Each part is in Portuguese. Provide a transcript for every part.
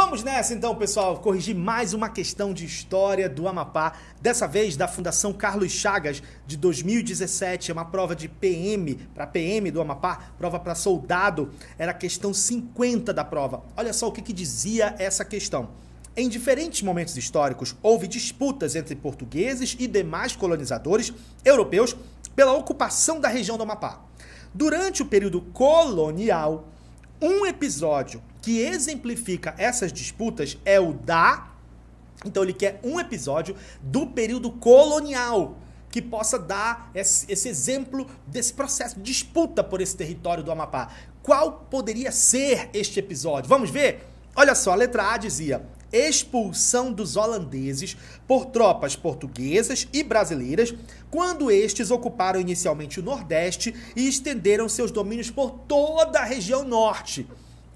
Vamos nessa então, pessoal, corrigir mais uma questão de história do Amapá, dessa vez da Fundação Carlos Chagas de 2017, é uma prova de PM, para PM do Amapá, prova para soldado, era a questão 50 da prova. Olha só o que, que dizia essa questão. Em diferentes momentos históricos, houve disputas entre portugueses e demais colonizadores europeus pela ocupação da região do Amapá. Durante o período colonial, um episódio que exemplifica essas disputas é o da. Então ele quer um episódio do período colonial que possa dar esse, esse exemplo desse processo de disputa por esse território do Amapá. Qual poderia ser este episódio? Vamos ver? Olha só, a letra A dizia: expulsão dos holandeses por tropas portuguesas e brasileiras, quando estes ocuparam inicialmente o Nordeste e estenderam seus domínios por toda a região Norte.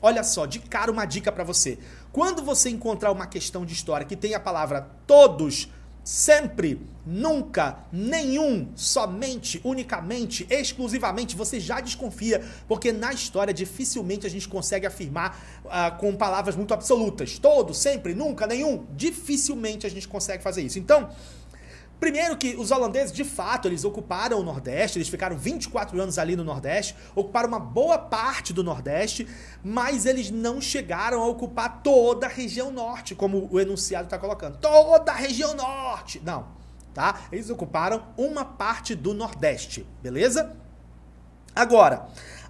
Olha só, de cara uma dica para você. Quando você encontrar uma questão de história que tem a palavra todos sempre, nunca, nenhum, somente, unicamente, exclusivamente, você já desconfia, porque na história dificilmente a gente consegue afirmar uh, com palavras muito absolutas. Todo, sempre, nunca, nenhum, dificilmente a gente consegue fazer isso. Então, Primeiro que os holandeses, de fato, eles ocuparam o Nordeste, eles ficaram 24 anos ali no Nordeste, ocuparam uma boa parte do Nordeste, mas eles não chegaram a ocupar toda a região Norte, como o enunciado está colocando. Toda a região Norte! Não, tá? Eles ocuparam uma parte do Nordeste, beleza? Agora,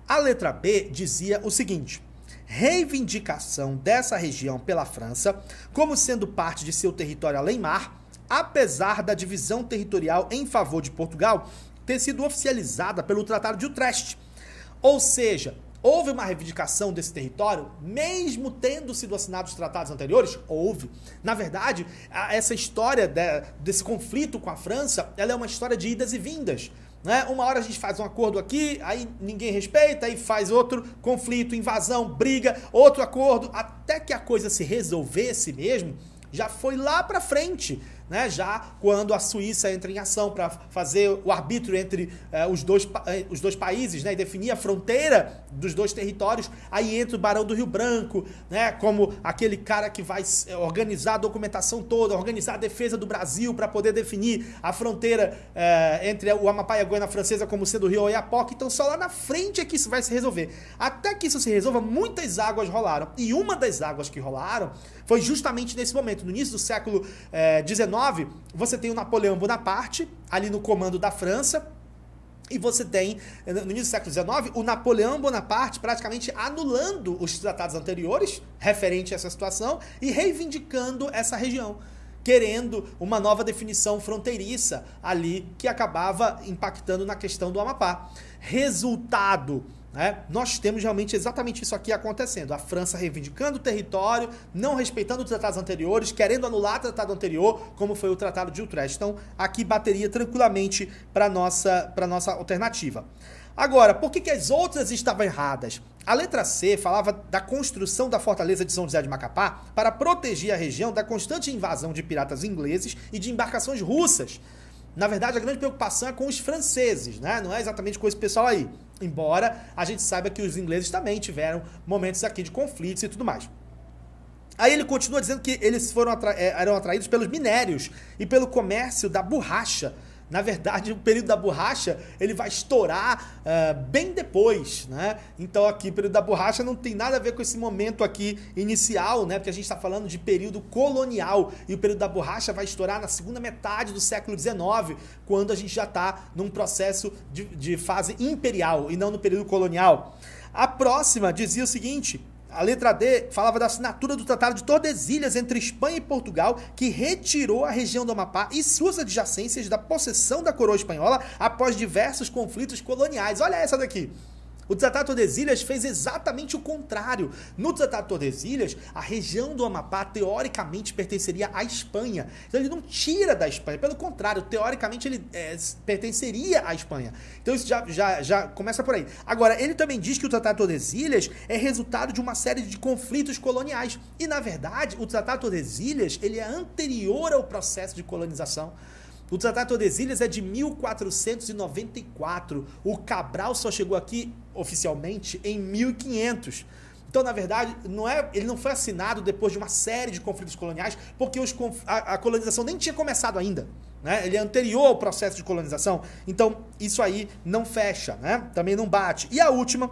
a letra B dizia o seguinte: reivindicação dessa região pela França como sendo parte de seu território além mar apesar da divisão territorial em favor de Portugal ter sido oficializada pelo Tratado de Utrecht. Ou seja, houve uma reivindicação desse território, mesmo tendo sido assinados tratados anteriores? Houve. Na verdade, essa história desse conflito com a França, ela é uma história de idas e vindas. Né? Uma hora a gente faz um acordo aqui, aí ninguém respeita, aí faz outro conflito, invasão, briga, outro acordo, até que a coisa se resolvesse mesmo, já foi lá para frente né? já quando a Suíça entra em ação para fazer o arbítrio entre eh, os, dois, eh, os dois países né? e definir a fronteira dos dois territórios, aí entra o Barão do Rio Branco, né? como aquele cara que vai eh, organizar a documentação toda, organizar a defesa do Brasil para poder definir a fronteira eh, entre o Amapá e a Guiana Francesa como sendo o Rio Oiapoque. Então só lá na frente é que isso vai se resolver. Até que isso se resolva, muitas águas rolaram. E uma das águas que rolaram foi justamente nesse momento, no início do século XIX, eh, você tem o Napoleão Bonaparte ali no comando da França. E você tem, eh, no início do século XIX, o Napoleão Bonaparte praticamente anulando os tratados anteriores referente a essa situação e reivindicando essa região querendo uma nova definição fronteiriça ali que acabava impactando na questão do Amapá. Resultado né? Nós temos realmente exatamente isso aqui acontecendo. A França reivindicando o território, não respeitando os tratados anteriores, querendo anular o tratado anterior, como foi o Tratado de Utrecht. Então, aqui bateria tranquilamente para nossa, para nossa alternativa. Agora, por que, que as outras estavam erradas? A letra C falava da construção da fortaleza de São José de Macapá para proteger a região da constante invasão de piratas ingleses e de embarcações russas. Na verdade, a grande preocupação é com os franceses, né? Não é exatamente com esse pessoal aí. Embora a gente saiba que os ingleses também tiveram momentos aqui de conflitos e tudo mais. Aí ele continua dizendo que eles foram atra é, eram atraídos pelos minérios e pelo comércio da borracha na verdade, o período da borracha ele vai estourar uh, bem depois, né? Então aqui, o período da borracha não tem nada a ver com esse momento aqui inicial, né? Porque a gente está falando de período colonial e o período da borracha vai estourar na segunda metade do século XIX, quando a gente já está num processo de, de fase imperial e não no período colonial. A próxima dizia o seguinte: a letra D falava da assinatura do Tratado de Tordesilhas entre Espanha e Portugal, que retirou a região do Amapá e suas adjacências da possessão da coroa espanhola após diversos conflitos coloniais. Olha essa daqui. O Desatado Tordesilhas fez exatamente o contrário. No Desatado Tordesilhas, a região do Amapá teoricamente pertenceria à Espanha. Então ele não tira da Espanha, pelo contrário, teoricamente ele é, pertenceria à Espanha. Então isso já, já, já começa por aí. Agora, ele também diz que o Tratado Tordesilhas é resultado de uma série de conflitos coloniais. E na verdade, o Tratado Tordesilhas ele é anterior ao processo de colonização. O Tratado Tordesilhas é de 1494. O Cabral só chegou aqui oficialmente em 1500. Então, na verdade, não é, ele não foi assinado depois de uma série de conflitos coloniais, porque os, a, a colonização nem tinha começado ainda. Né? Ele é anterior ao processo de colonização. Então, isso aí não fecha, né? também não bate. E a última,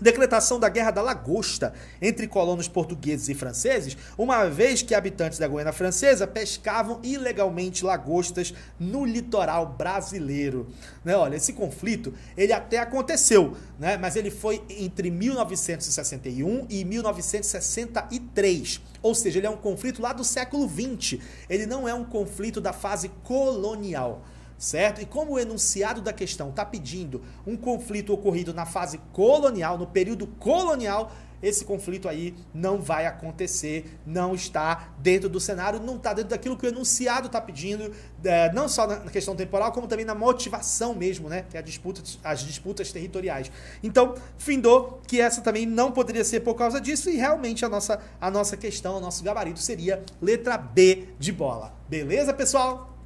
Decretação da Guerra da Lagosta entre colonos portugueses e franceses, uma vez que habitantes da Guiana Francesa pescavam ilegalmente lagostas no litoral brasileiro. Né, olha, esse conflito ele até aconteceu, né, mas ele foi entre 1961 e 1963. Ou seja, ele é um conflito lá do século XX. Ele não é um conflito da fase colonial certo? E como o enunciado da questão está pedindo um conflito ocorrido na fase colonial, no período colonial, esse conflito aí não vai acontecer, não está dentro do cenário, não está dentro daquilo que o enunciado está pedindo, é, não só na questão temporal, como também na motivação mesmo, né? Que é a disputa, as disputas territoriais. Então, findou que essa também não poderia ser por causa disso, e realmente a nossa, a nossa questão, o nosso gabarito seria letra B de bola. Beleza, pessoal?